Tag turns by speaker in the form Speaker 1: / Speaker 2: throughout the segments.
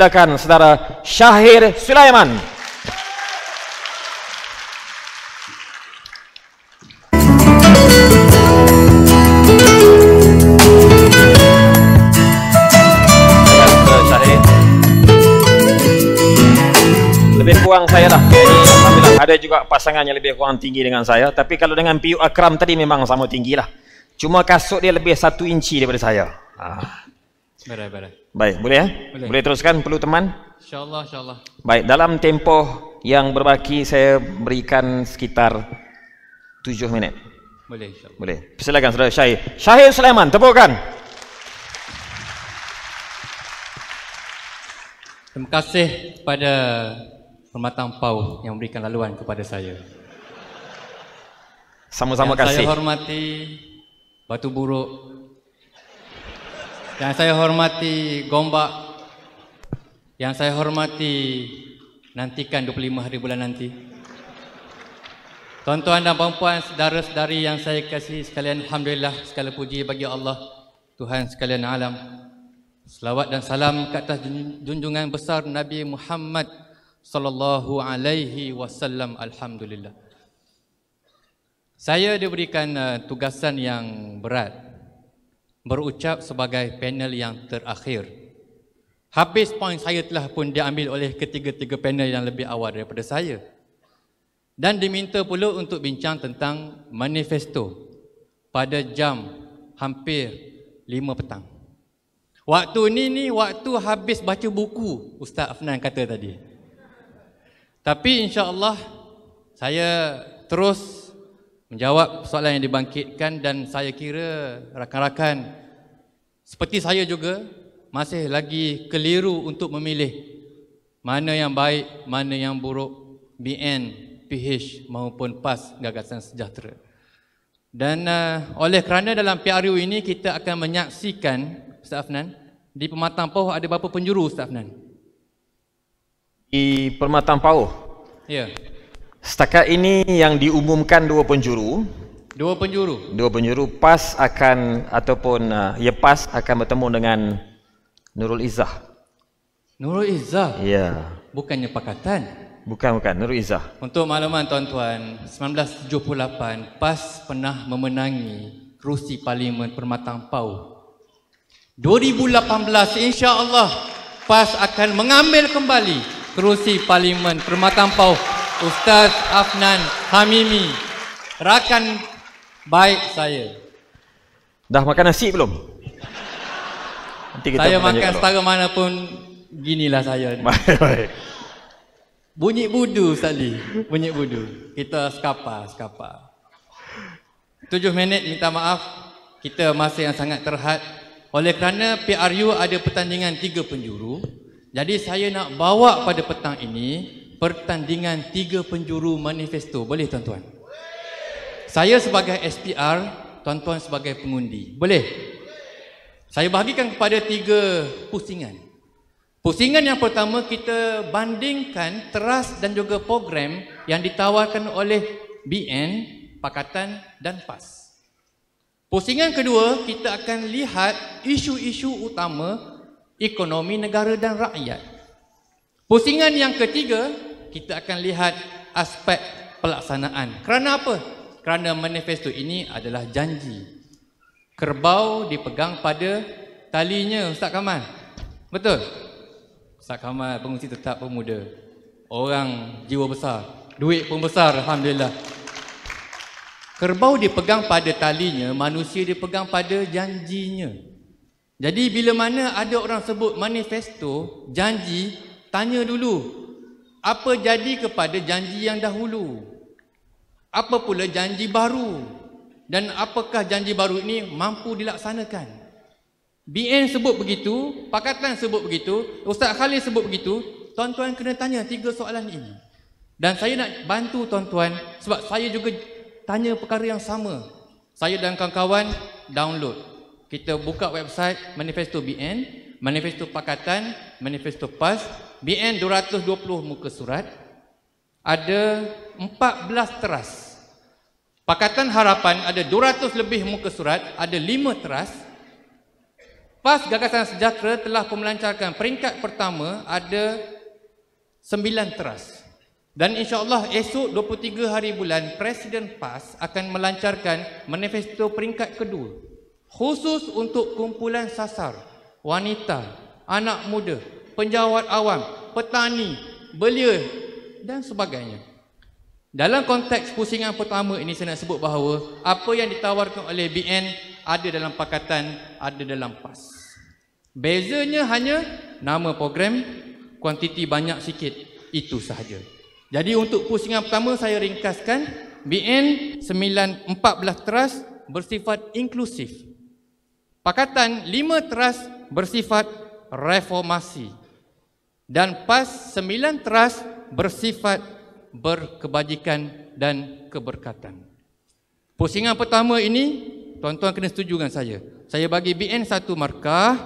Speaker 1: ciptakan saudara Syahir Sulaiman. Lebih kurang saya lah. ada juga pasangan yang lebih kurang tinggi dengan saya. Tapi kalau dengan Piu Akram tadi memang sama tinggi lah. Cuma kasut dia lebih satu inci daripada saya. Ah. Baik, baik. Baik, boleh ya? Boleh. boleh teruskan perlu teman? Insya-Allah, insya-Allah. Baik, dalam tempoh yang berbaki saya berikan sekitar 7 minit. Boleh, insya-Allah. Boleh. Persilakan saudara Syahir. Syahir Sulaiman, tepukan. Terima kasih kepada Permatang Pau yang memberikan laluan kepada saya. Sama-sama kasih. Saya hormati Batu Buruk yang saya hormati Gombak Yang saya hormati Nantikan 25 hari bulan nanti Tuan-tuan dan perempuan Sedara-sedari yang saya kasih sekalian Alhamdulillah segala puji bagi Allah Tuhan sekalian alam Selawat dan salam ke atas junjungan besar Nabi Muhammad sallallahu alaihi wasallam alhamdulillah. Saya diberikan uh, tugasan yang berat berucap sebagai panel yang terakhir. Habis poin saya telah pun diambil oleh ketiga-tiga panel yang lebih awal daripada saya. Dan diminta pula untuk bincang tentang manifesto pada jam hampir 5 petang. Waktu ni ni waktu habis baca buku Ustaz Afnan kata tadi. Tapi insya-Allah saya terus menjawab soalan yang dibangkitkan dan saya kira rakan-rakan seperti saya juga masih lagi keliru untuk memilih mana yang baik, mana yang buruk BN, PH maupun PAS Gagasan Sejahtera. Dan uh, oleh kerana dalam PRU ini kita akan menyaksikan Ustaz Afnan, di Pematang Pauh ada berapa penjuru Ustaz Afnan? Di Pematang Pauh? Ya. Setakat ini yang diumumkan dua penjuru. Dua penjuru. Dua penjuru PAS akan ataupun uh, ya PAS akan bertemu dengan Nurul Izzah. Nurul Izzah? Ya. Bukannya pakatan. Bukan, bukan. Nurul Izzah. Untuk makluman tuan-tuan, 1978 PAS pernah memenangi kerusi Parlimen Permatang Pau. 2018 insya-Allah PAS akan mengambil kembali kerusi Parlimen Permatang Pau. Ustaz Afnan Hamimi Rakan baik saya Dah makan nasi belum? Nanti kita saya makan kalau. setara mana pun Ginilah saya ni. Baik, baik. Bunyi budu Ustaz Lee. Bunyi budu Kita skapa, skapa. Tujuh minit minta maaf Kita masa yang sangat terhad Oleh kerana PRU ada pertandingan tiga penjuru Jadi saya nak bawa pada petang ini pertandingan tiga penjuru manifesto. Boleh tuan-tuan? Saya sebagai SPR, tuan-tuan sebagai pengundi. Boleh? Saya bahagikan kepada tiga pusingan. Pusingan yang pertama kita bandingkan teras dan juga program yang ditawarkan oleh BN, Pakatan dan PAS. Pusingan kedua, kita akan lihat isu-isu utama ekonomi negara dan rakyat. Pusingan yang ketiga, kita akan lihat aspek pelaksanaan. Kerana apa? Kerana manifesto ini adalah janji. Kerbau dipegang pada talinya Ustaz Kamal. Betul? Ustaz Kamal pengungsi tetap pemuda. Orang jiwa besar. Duit pun besar Alhamdulillah. Kerbau dipegang pada talinya, manusia dipegang pada janjinya. Jadi bila mana ada orang sebut manifesto, janji, tanya dulu apa jadi kepada janji yang dahulu? Apa pula janji baru? Dan apakah janji baru ini mampu dilaksanakan? BN sebut begitu, pakatan sebut begitu, Ustaz Khalil sebut begitu, tuan-tuan kena tanya tiga soalan ini. Dan saya nak bantu tuan-tuan sebab saya juga tanya perkara yang sama. Saya dan kawan-kawan download. Kita buka website Manifesto BN, Manifesto Pakatan, Manifesto PAS, BN 220 muka surat ada 14 teras. Pakatan Harapan ada 200 lebih muka surat, ada 5 teras. PAS Gagasan Sejahtera telah memelancarkan peringkat pertama ada 9 teras. Dan insya Allah esok 23 hari bulan Presiden PAS akan melancarkan manifesto peringkat kedua khusus untuk kumpulan sasar wanita, anak muda, penjawat awam, petani, belia dan sebagainya. Dalam konteks pusingan pertama ini saya nak sebut bahawa apa yang ditawarkan oleh BN ada dalam pakatan, ada dalam PAS. Bezanya hanya nama program, kuantiti banyak sikit, itu sahaja. Jadi untuk pusingan pertama saya ringkaskan BN 14 teras bersifat inklusif. Pakatan 5 teras bersifat reformasi dan pas sembilan teras bersifat berkebajikan dan keberkatan. Pusingan pertama ini, tuan-tuan kena setuju dengan saya. Saya bagi BN satu markah,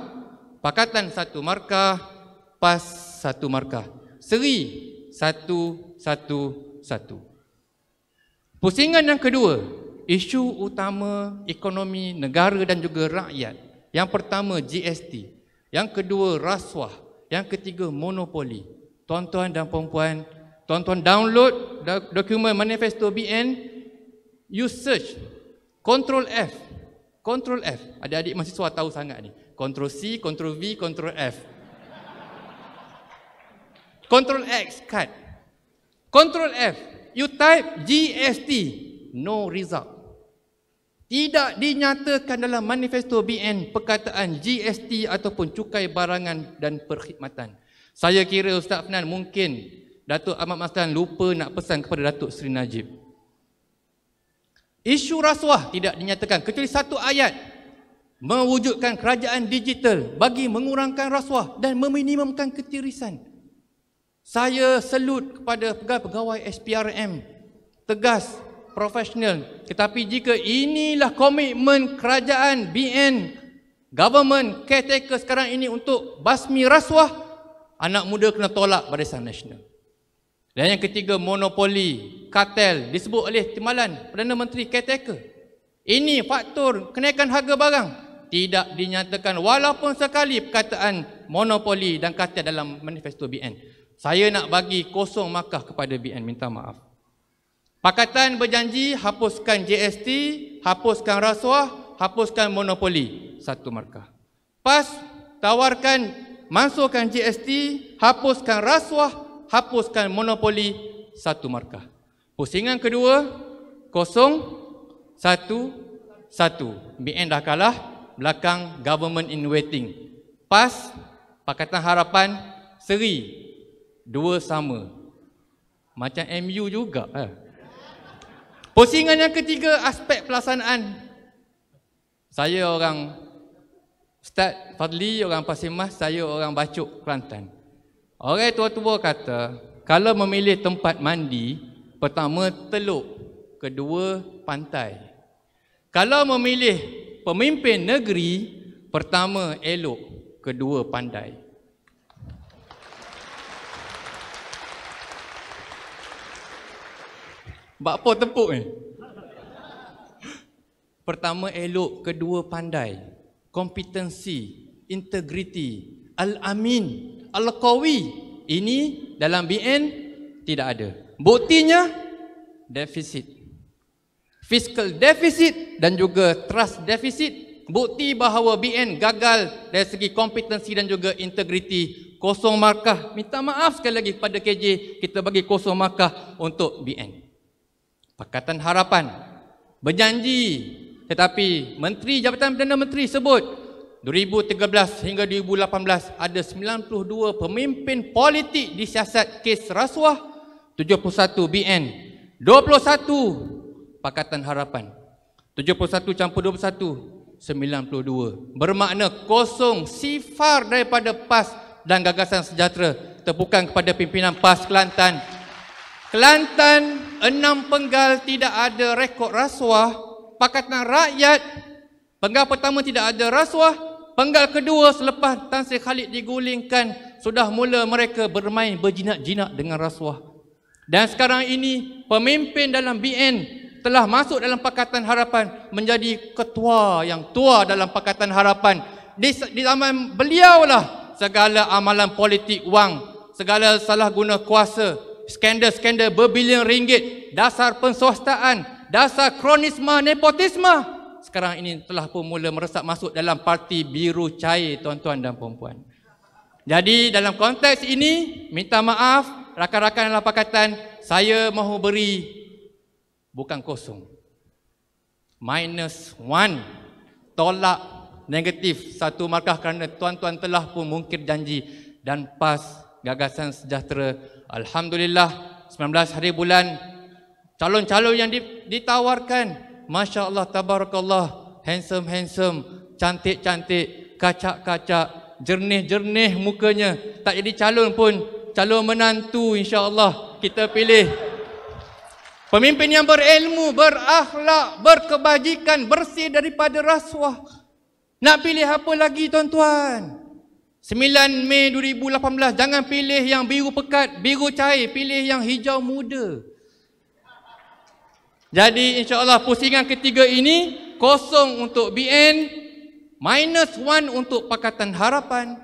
Speaker 1: pakatan satu markah, pas satu markah. Seri satu, satu, satu. Pusingan yang kedua, isu utama ekonomi negara dan juga rakyat. Yang pertama GST, yang kedua rasuah, yang ketiga, monopoli. Tuan-tuan dan puan-puan, tuan-tuan download dokumen manifesto BN, you search, control F, control F. Adik-adik mahasiswa tahu sangat ni. Control C, control V, control F. control X, cut. Control F, you type GST, no result tidak dinyatakan dalam manifesto BN perkataan GST ataupun cukai barangan dan perkhidmatan. Saya kira Ustaz Fnan mungkin Datuk Ahmad Maslan lupa nak pesan kepada Datuk Seri Najib. Isu rasuah tidak dinyatakan kecuali satu ayat mewujudkan kerajaan digital bagi mengurangkan rasuah dan meminimumkan ketirisan. Saya selut kepada pegawai-pegawai SPRM tegas profesional tetapi jika inilah komitmen kerajaan BN government caretaker sekarang ini untuk basmi rasuah anak muda kena tolak barisan nasional dan yang ketiga monopoli kartel disebut oleh timbalan Perdana Menteri caretaker ini faktor kenaikan harga barang tidak dinyatakan walaupun sekali perkataan monopoli dan kartel dalam manifesto BN saya nak bagi kosong markah kepada BN minta maaf Pakatan berjanji hapuskan JST, hapuskan rasuah, hapuskan monopoli. Satu markah. PAS tawarkan masukkan JST, hapuskan rasuah, hapuskan monopoli. Satu markah. Pusingan kedua, kosong, satu, satu. BN dah kalah, belakang government in waiting. PAS, Pakatan Harapan, Seri, dua sama. Macam MU juga. Eh. Pusingan yang ketiga, aspek pelaksanaan. Saya orang Ustaz Fadli, orang Pasir Mas, saya orang Bacuk, Kelantan. Orang tua-tua kata, kalau memilih tempat mandi, pertama teluk, kedua pantai. Kalau memilih pemimpin negeri, pertama elok, kedua pandai. Bakpo tepuk ni. Pertama elok, kedua pandai. Kompetensi, integriti, al-amin, al-qawi. Ini dalam BN tidak ada. Buktinya, defisit. Fiscal deficit dan juga trust deficit. Bukti bahawa BN gagal dari segi kompetensi dan juga integriti. Kosong markah. Minta maaf sekali lagi kepada KJ. Kita bagi kosong markah untuk BN. Pakatan Harapan berjanji tetapi Menteri Jabatan Perdana Menteri sebut 2013 hingga 2018 ada 92 pemimpin politik disiasat kes rasuah 71 BN 21 Pakatan Harapan 71 campur 21 92 bermakna kosong sifar daripada PAS dan gagasan sejahtera tepukan kepada pimpinan PAS Kelantan Kelantan enam penggal tidak ada rekod rasuah, Pakatan Rakyat, penggal pertama tidak ada rasuah, penggal kedua selepas Tan Sri Khalid digulingkan, sudah mula mereka bermain berjinak-jinak dengan rasuah. Dan sekarang ini, pemimpin dalam BN telah masuk dalam Pakatan Harapan menjadi ketua yang tua dalam Pakatan Harapan. Di, di zaman beliaulah segala amalan politik wang, segala salah guna kuasa skandal-skandal berbilion ringgit, dasar pensuastaan, dasar kronisme nepotisme. Sekarang ini telah pun mula meresap masuk dalam parti biru cair tuan-tuan dan puan-puan. Jadi dalam konteks ini, minta maaf rakan-rakan dalam pakatan, saya mahu beri bukan kosong. Minus one, tolak negatif satu markah kerana tuan-tuan telah pun mungkir janji dan PAS gagasan sejahtera Alhamdulillah 19 hari bulan calon-calon yang ditawarkan Masya Allah tabarakallah handsome handsome cantik cantik kacak kacak jernih jernih mukanya tak jadi calon pun calon menantu insya Allah kita pilih pemimpin yang berilmu berakhlak berkebajikan bersih daripada rasuah nak pilih apa lagi tuan-tuan 9 Mei 2018 jangan pilih yang biru pekat, biru cair, pilih yang hijau muda. Jadi insya-Allah pusingan ketiga ini kosong untuk BN minus 1 untuk Pakatan Harapan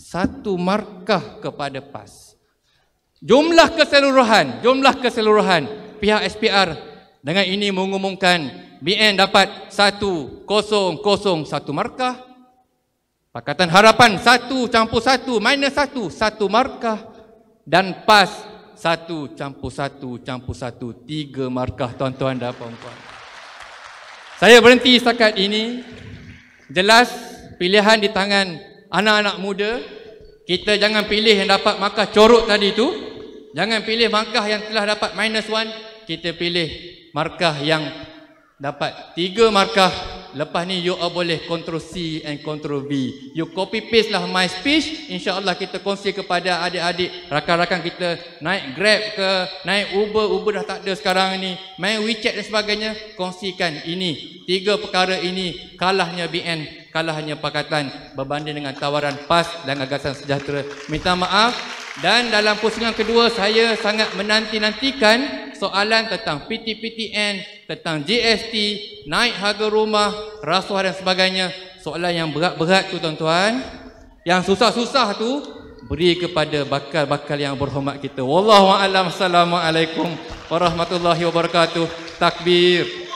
Speaker 1: satu markah kepada PAS. Jumlah keseluruhan, jumlah keseluruhan pihak SPR dengan ini mengumumkan BN dapat 1 0 0 1 markah Pakatan Harapan satu campur satu minus satu satu markah dan PAS satu campur satu campur satu tiga markah tuan-tuan dan puan-puan. Saya berhenti setakat ini. Jelas pilihan di tangan anak-anak muda. Kita jangan pilih yang dapat markah corok tadi tu. Jangan pilih markah yang telah dapat minus one. Kita pilih markah yang dapat tiga markah lepas ni you all boleh control C and control V. You copy paste lah my speech, insyaAllah kita kongsi kepada adik-adik, rakan-rakan kita naik Grab ke, naik Uber, Uber dah tak ada sekarang ni, main WeChat dan sebagainya, kongsikan ini. Tiga perkara ini, kalahnya BN, kalahnya pakatan berbanding dengan tawaran PAS dan gagasan sejahtera. Minta maaf. Dan dalam pusingan kedua, saya sangat menanti-nantikan soalan tentang PTPTN tentang GST, naik harga rumah, rasuah dan sebagainya. Soalan yang berat-berat tu tuan-tuan, yang susah-susah tu beri kepada bakal-bakal yang berhormat kita. Wallahu a'lam. Assalamualaikum warahmatullahi wabarakatuh. Takbir.